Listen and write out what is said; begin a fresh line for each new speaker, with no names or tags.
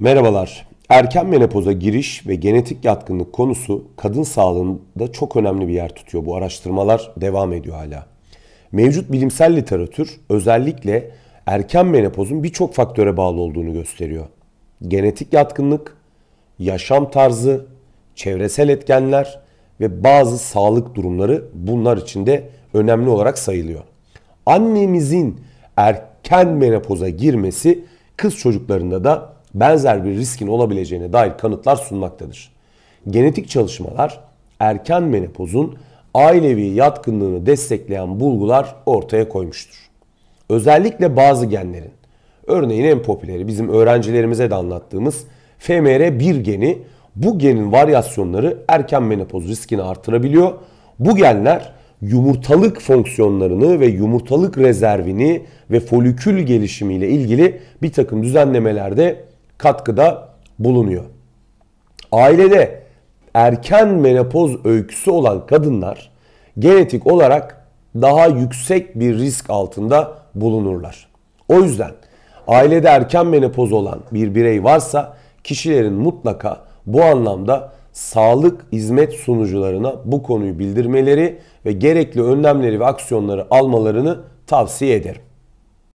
Merhabalar. Erken menopoza giriş ve genetik yatkınlık konusu kadın sağlığında çok önemli bir yer tutuyor. Bu araştırmalar devam ediyor hala. Mevcut bilimsel literatür özellikle erken menopozun birçok faktöre bağlı olduğunu gösteriyor. Genetik yatkınlık, yaşam tarzı, çevresel etkenler ve bazı sağlık durumları bunlar içinde önemli olarak sayılıyor. Annemizin erken menopoza girmesi kız çocuklarında da benzer bir riskin olabileceğine dair kanıtlar sunmaktadır. Genetik çalışmalar erken menopozun ailevi yatkınlığını destekleyen bulgular ortaya koymuştur. Özellikle bazı genlerin, örneğin en popüleri bizim öğrencilerimize de anlattığımız FMR1 geni bu genin varyasyonları erken menopoz riskini artırabiliyor. Bu genler yumurtalık fonksiyonlarını ve yumurtalık rezervini ve folikül gelişimiyle ilgili bir takım düzenlemelerde katkıda bulunuyor. Ailede erken menopoz öyküsü olan kadınlar genetik olarak daha yüksek bir risk altında bulunurlar. O yüzden ailede erken menopoz olan bir birey varsa kişilerin mutlaka bu anlamda sağlık hizmet sunucularına bu konuyu bildirmeleri ve gerekli önlemleri ve aksiyonları almalarını tavsiye ederim.